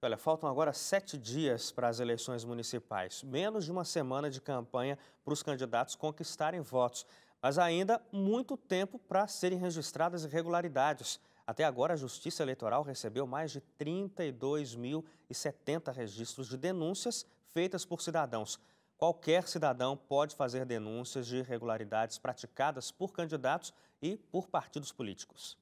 Olha, faltam agora sete dias para as eleições municipais, menos de uma semana de campanha para os candidatos conquistarem votos, mas ainda muito tempo para serem registradas irregularidades. Até agora, a Justiça Eleitoral recebeu mais de 32.070 registros de denúncias feitas por cidadãos. Qualquer cidadão pode fazer denúncias de irregularidades praticadas por candidatos e por partidos políticos.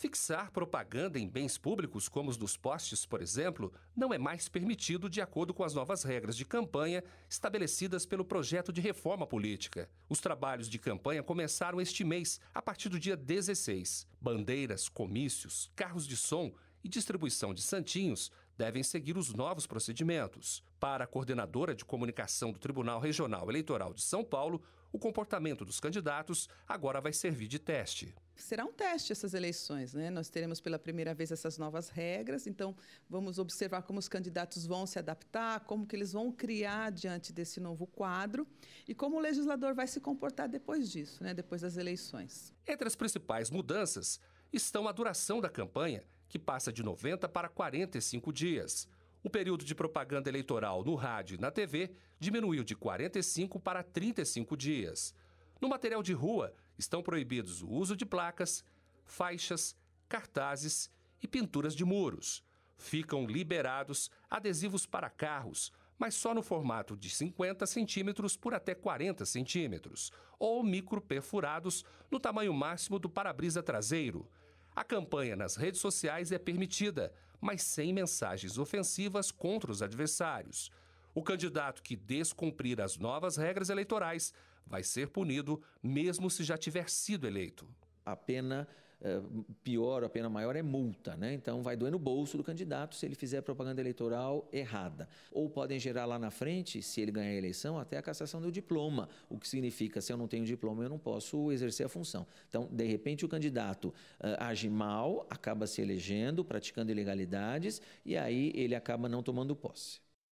Fixar propaganda em bens públicos, como os dos postes, por exemplo, não é mais permitido de acordo com as novas regras de campanha estabelecidas pelo projeto de reforma política. Os trabalhos de campanha começaram este mês, a partir do dia 16. Bandeiras, comícios, carros de som e distribuição de santinhos devem seguir os novos procedimentos. Para a coordenadora de comunicação do Tribunal Regional Eleitoral de São Paulo, o comportamento dos candidatos agora vai servir de teste. Será um teste essas eleições, né? Nós teremos pela primeira vez essas novas regras, então vamos observar como os candidatos vão se adaptar, como que eles vão criar diante desse novo quadro e como o legislador vai se comportar depois disso, né? Depois das eleições. Entre as principais mudanças estão a duração da campanha que passa de 90 para 45 dias. O período de propaganda eleitoral no rádio e na TV diminuiu de 45 para 35 dias. No material de rua estão proibidos o uso de placas, faixas, cartazes e pinturas de muros. Ficam liberados adesivos para carros, mas só no formato de 50 centímetros por até 40 centímetros, ou micro perfurados no tamanho máximo do para-brisa traseiro. A campanha nas redes sociais é permitida, mas sem mensagens ofensivas contra os adversários. O candidato que descumprir as novas regras eleitorais vai ser punido, mesmo se já tiver sido eleito. A pena eh, pior, a pena maior é multa, né? Então vai doer no bolso do candidato se ele fizer propaganda eleitoral errada. Ou podem gerar lá na frente, se ele ganhar a eleição, até a cassação do diploma, o que significa se eu não tenho diploma eu não posso exercer a função. Então, de repente o candidato uh, age mal, acaba se elegendo, praticando ilegalidades e aí ele acaba não tomando posse.